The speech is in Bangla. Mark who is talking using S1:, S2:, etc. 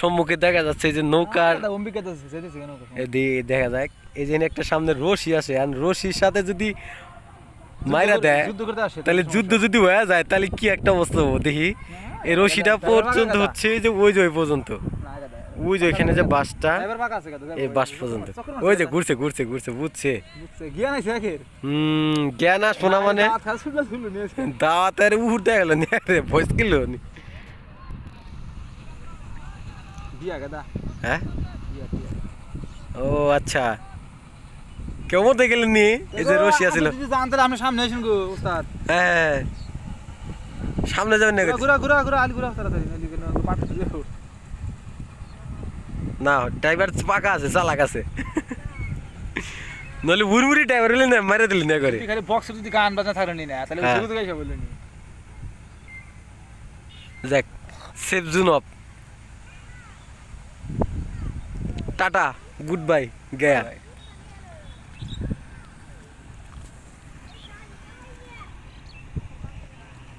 S1: সম্মুখে দেখা যাচ্ছে যে নৌকার দেখা যাক এই যে একটা সামনে রশি আর রশির সাথে যদি মাইরা দেয় তাহলে যুদ্ধ যদি হয়ে যায় তাহলে কি একটা অবস্থা হবো দেখি এই রশিটা পর্যন্ত হচ্ছে যে ওই যে পর্যন্ত ওই যে ওইখানে যে বাসটা এই বাস পর্যন্ত ওই যে ঘুরছে ঘুরছে ঘুরছে বুঝছে জ্ঞান মানে দেখা গেল ভয়েস কিলো নি হ্যাঁ? ও আচ্ছা কেউ মতে গেলেন নি এই যে রশি আছিল জানতে আপনি সামনে আসেন গো উস্তাদ হ্যাঁ, হ্যাঁ, হ্যাঁ সামনে যাবেন না ঘুরা ঘুরা ঘুরা আলি ঘুরা তাড়াতাড়ি আলি ঘুরা পাটা না ড্রাইভার পাকা আছে চালাক আছে নলে হুরমুরি ড্রাইভার হলে না মারে দিলি না করে খালি বক্স যদি গান বাজনা থাকলেনি না তাহলে শুরু থেকে বললেনি যাক সেফ জুন অফ टाटा गुड बाय गया